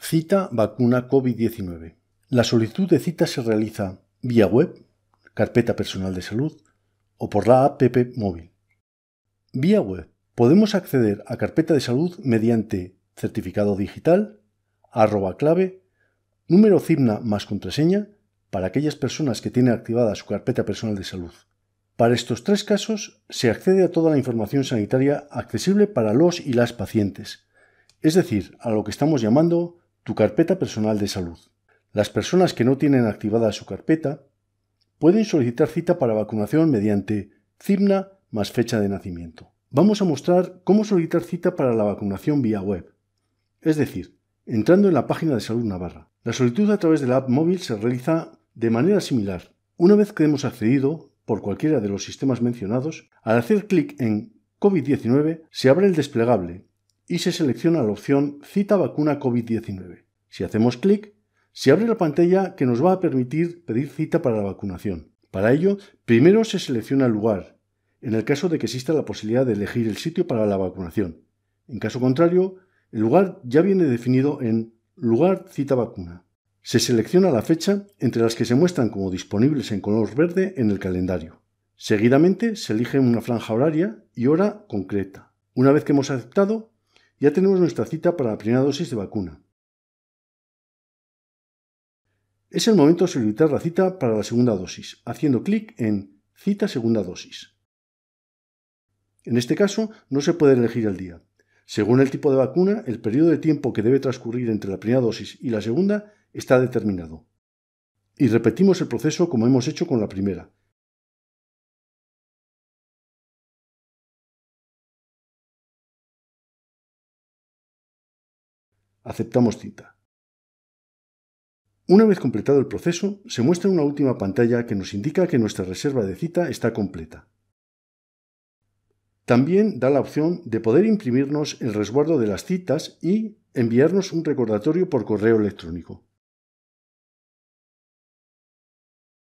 Cita vacuna COVID-19. La solicitud de cita se realiza vía web, carpeta personal de salud o por la app móvil. Vía web podemos acceder a carpeta de salud mediante certificado digital, arroba clave, número CIMNA más contraseña para aquellas personas que tienen activada su carpeta personal de salud. Para estos tres casos se accede a toda la información sanitaria accesible para los y las pacientes, es decir, a lo que estamos llamando tu carpeta personal de salud. Las personas que no tienen activada su carpeta pueden solicitar cita para vacunación mediante CIMNA más fecha de nacimiento. Vamos a mostrar cómo solicitar cita para la vacunación vía web, es decir, entrando en la página de Salud Navarra. La solicitud a través de la app móvil se realiza de manera similar. Una vez que hemos accedido, por cualquiera de los sistemas mencionados, al hacer clic en COVID-19 se abre el desplegable y se selecciona la opción Cita vacuna COVID-19. Si hacemos clic, se abre la pantalla que nos va a permitir pedir cita para la vacunación. Para ello, primero se selecciona el lugar, en el caso de que exista la posibilidad de elegir el sitio para la vacunación. En caso contrario, el lugar ya viene definido en Lugar cita vacuna. Se selecciona la fecha entre las que se muestran como disponibles en color verde en el calendario. Seguidamente se elige una franja horaria y hora concreta. Una vez que hemos aceptado, ya tenemos nuestra cita para la primera dosis de vacuna. Es el momento de solicitar la cita para la segunda dosis, haciendo clic en Cita segunda dosis. En este caso, no se puede elegir el día. Según el tipo de vacuna, el periodo de tiempo que debe transcurrir entre la primera dosis y la segunda está determinado. Y repetimos el proceso como hemos hecho con la primera, Aceptamos cita. Una vez completado el proceso, se muestra una última pantalla que nos indica que nuestra reserva de cita está completa. También da la opción de poder imprimirnos el resguardo de las citas y enviarnos un recordatorio por correo electrónico.